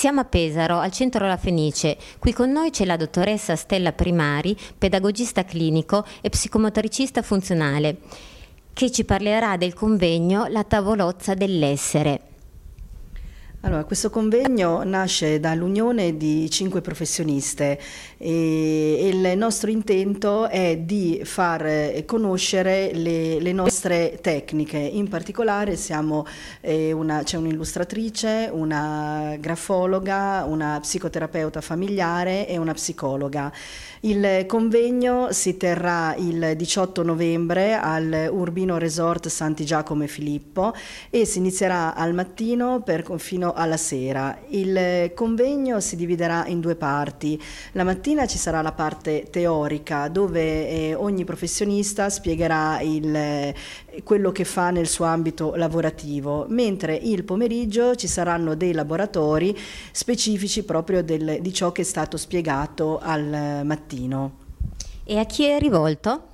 Siamo a Pesaro, al centro La Fenice. Qui con noi c'è la dottoressa Stella Primari, pedagogista clinico e psicomotricista funzionale, che ci parlerà del convegno La tavolozza dell'essere. Allora, questo convegno nasce dall'unione di cinque professioniste e, il nostro intento è di far eh, conoscere le, le nostre tecniche, in particolare eh, c'è un'illustratrice, una grafologa, una psicoterapeuta familiare e una psicologa. Il convegno si terrà il 18 novembre al Urbino Resort Santi Giacomo e Filippo e si inizierà al mattino per, fino alla sera. Il eh, convegno si dividerà in due parti. La mattina ci sarà la parte teorica dove eh, ogni professionista spiegherà il, eh, quello che fa nel suo ambito lavorativo, mentre il pomeriggio ci saranno dei laboratori specifici proprio del, di ciò che è stato spiegato al eh, mattino. E a chi è rivolto?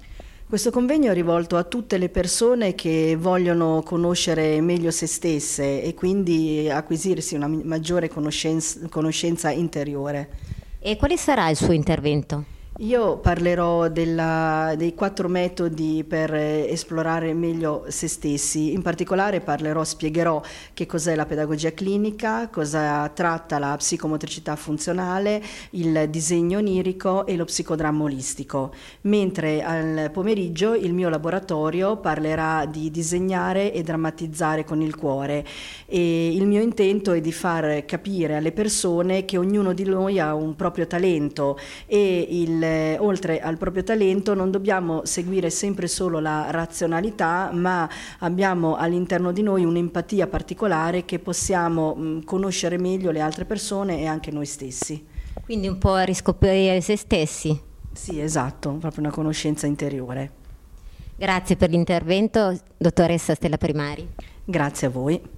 Questo convegno è rivolto a tutte le persone che vogliono conoscere meglio se stesse e quindi acquisirsi una maggiore conoscenza, conoscenza interiore. E quale sarà il suo intervento? Io parlerò della, dei quattro metodi per eh, esplorare meglio se stessi, in particolare parlerò, spiegherò che cos'è la pedagogia clinica, cosa tratta la psicomotricità funzionale, il disegno onirico e lo psicodramma olistico, mentre al pomeriggio il mio laboratorio parlerà di disegnare e drammatizzare con il cuore e il mio intento è di far capire alle persone che ognuno di noi ha un proprio talento e il eh, oltre al proprio talento non dobbiamo seguire sempre solo la razionalità, ma abbiamo all'interno di noi un'empatia particolare che possiamo mh, mm, conoscere meglio le altre persone e anche noi stessi. Quindi un po' a riscoprire se stessi. Sì, esatto, proprio una conoscenza interiore. Grazie per l'intervento, dottoressa Stella Primari. Grazie a voi.